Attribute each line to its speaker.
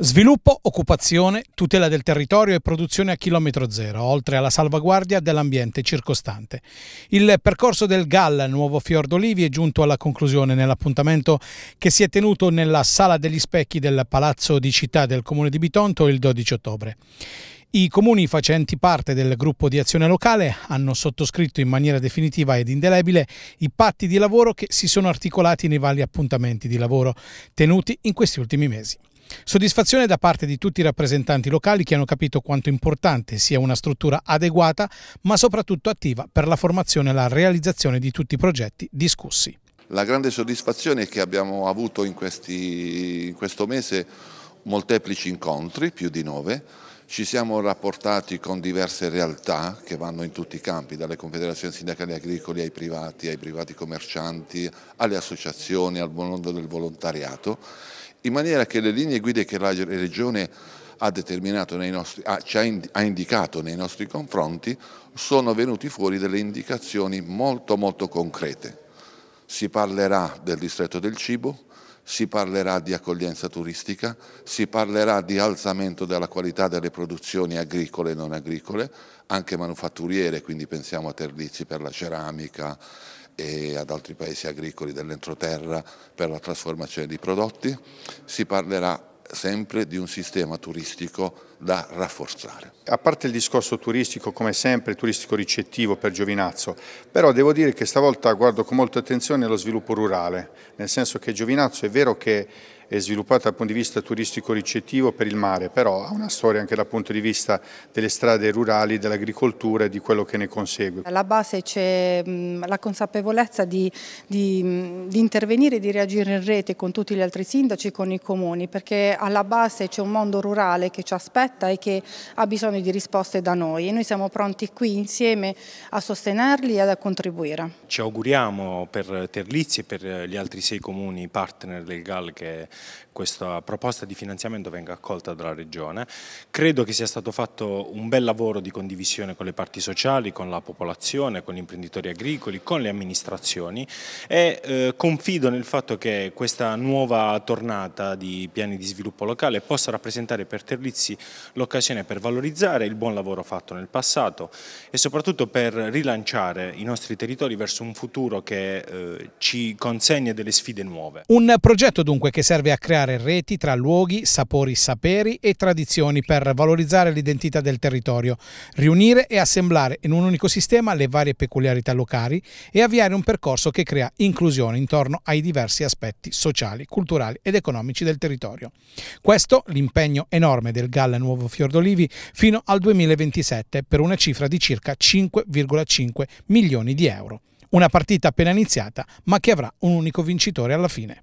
Speaker 1: Sviluppo, occupazione, tutela del territorio e produzione a chilometro zero, oltre alla salvaguardia dell'ambiente circostante. Il percorso del GAL Nuovo Fiordolivi è giunto alla conclusione nell'appuntamento che si è tenuto nella Sala degli Specchi del Palazzo di Città del Comune di Bitonto il 12 ottobre. I comuni facenti parte del gruppo di azione locale hanno sottoscritto in maniera definitiva ed indelebile i patti di lavoro che si sono articolati nei vari appuntamenti di lavoro tenuti in questi ultimi mesi. Soddisfazione da parte di tutti i rappresentanti locali che hanno capito quanto importante sia una struttura adeguata, ma soprattutto attiva per la formazione e la realizzazione di tutti i progetti discussi.
Speaker 2: La grande soddisfazione è che abbiamo avuto in, questi, in questo mese molteplici incontri, più di nove, ci siamo rapportati con diverse realtà che vanno in tutti i campi, dalle confederazioni sindacali agricole ai privati, ai privati commercianti, alle associazioni, al mondo del volontariato in maniera che le linee guida che la Regione ha, nostri, ha, ind ha indicato nei nostri confronti sono venuti fuori delle indicazioni molto molto concrete. Si parlerà del distretto del cibo, si parlerà di accoglienza turistica, si parlerà di alzamento della qualità delle produzioni agricole e non agricole, anche manufatturiere, quindi pensiamo a Terlizzi per la ceramica e ad altri paesi agricoli dell'entroterra per la trasformazione di prodotti, si parlerà sempre di un sistema turistico da rafforzare. A parte il discorso turistico, come sempre, turistico ricettivo per Giovinazzo, però devo dire che stavolta guardo con molta attenzione lo sviluppo rurale, nel senso che Giovinazzo è vero che è sviluppata dal punto di vista turistico-ricettivo per il mare, però ha una storia anche dal punto di vista delle strade rurali, dell'agricoltura e di quello che ne consegue. Alla
Speaker 3: base c'è mm, la consapevolezza di, di, mm, di intervenire e di reagire in rete con tutti gli altri sindaci, con i comuni, perché alla base c'è un mondo rurale che ci aspetta e che ha bisogno di risposte da noi e noi siamo pronti qui insieme a sostenerli e a contribuire.
Speaker 4: Ci auguriamo per Terlizzi e per gli altri sei comuni partner del GAL che questa proposta di finanziamento venga accolta dalla Regione. Credo che sia stato fatto un bel lavoro di condivisione con le parti sociali, con la popolazione, con gli imprenditori agricoli, con le amministrazioni e eh, confido nel fatto che questa nuova tornata di piani di sviluppo locale possa rappresentare per Terlizzi l'occasione per valorizzare il buon lavoro fatto nel passato e soprattutto per rilanciare i nostri territori verso un futuro che eh, ci consegna delle sfide nuove.
Speaker 1: Un progetto dunque che serve serve a creare reti tra luoghi, sapori, saperi e tradizioni per valorizzare l'identità del territorio, riunire e assemblare in un unico sistema le varie peculiarità locali e avviare un percorso che crea inclusione intorno ai diversi aspetti sociali, culturali ed economici del territorio. Questo l'impegno enorme del GAL Nuovo Fiordolivi fino al 2027 per una cifra di circa 5,5 milioni di euro. Una partita appena iniziata, ma che avrà un unico vincitore alla fine.